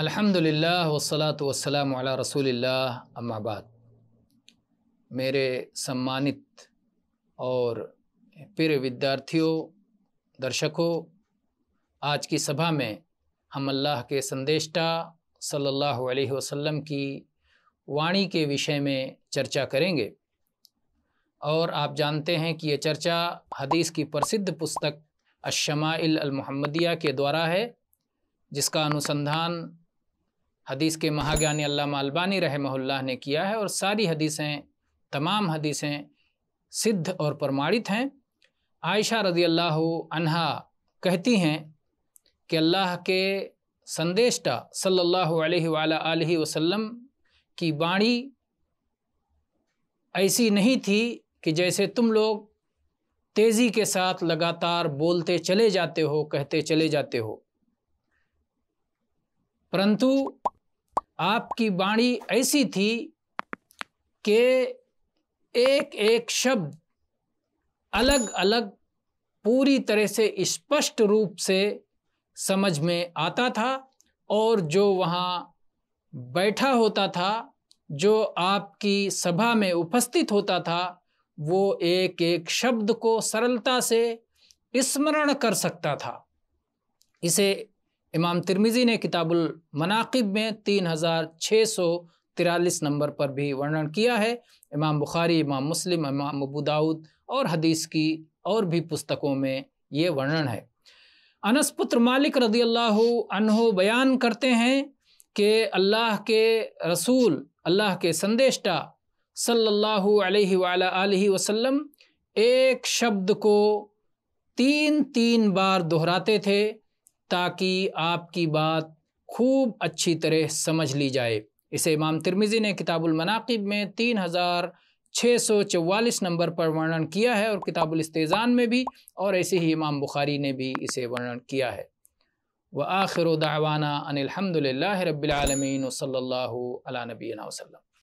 अल्हम्दुलिल्लाह वसलात वसलाम अला रसूलिल्लाह अम्माबाद मेरे सम्मानित और प्रिय विद्यार्थियों दर्शकों आज की सभा में हम अल्लाह के संदेष्टा सल्लल्लाहु अलैहि वसल्लम की वाणी के विषय में चर्चा करेंगे और आप जानते हैं कि यह चर्चा हदीस की प्रसिद्ध पुस्तक अशमाइल अलमहमदिया के द्वारा है जिसका अनुसंधान हदीस के महाज्ञानी अल्लाह अल्बानी रहमहुल्लाह ने किया है और सारी हदीसें तमाम हदीसें सिद्ध और प्रमाणित हैं आयशा रजी अल्लाह अनहा कहती हैं कि अल्लाह के संदेशा सल्लल्लाहु अलैहि वसल्लम की बाणी ऐसी नहीं थी कि जैसे तुम लोग तेज़ी के साथ लगातार बोलते चले जाते हो कहते चले जाते हो परंतु आपकी वाणी ऐसी थी कि एक एक शब्द अलग अलग पूरी तरह से स्पष्ट रूप से समझ में आता था और जो वहाँ बैठा होता था जो आपकी सभा में उपस्थित होता था वो एक एक शब्द को सरलता से स्मरण कर सकता था इसे इमाम तिरमिज़ी ने किताबुल मनाक़िब में तीन हज़ार छः सौ तिरालीस नंबर पर भी वर्णन किया है इमाम बुखारी इमाम मुस्लिम इमाम अबू दाऊद और हदीस की और भी पुस्तकों में ये वर्णन है अनस पुत्र मालिक रदी अल्लाह अनहो बयान करते हैं कि अल्लाह के रसूल अल्लाह के संदेशा सल्लल्लाहु अलैहि वसल्लम एक शब्द को तीन तीन बार दोहराते थे ताकि आपकी बात खूब अच्छी तरह समझ ली जाए इसे इमाम तिरमिज़ी ने किताबुलमनाकिब में तीन हज़ार छः सौ चवालीस नंबर पर वर्णन किया है और किताबुलस्तेज़ान में भी और ऐसे ही इमाम बुखारी ने भी इसे वर्णन किया है व आखिर दावाना अनिलहमदिल्ला रबालमीन वसल अला नबीना वसलम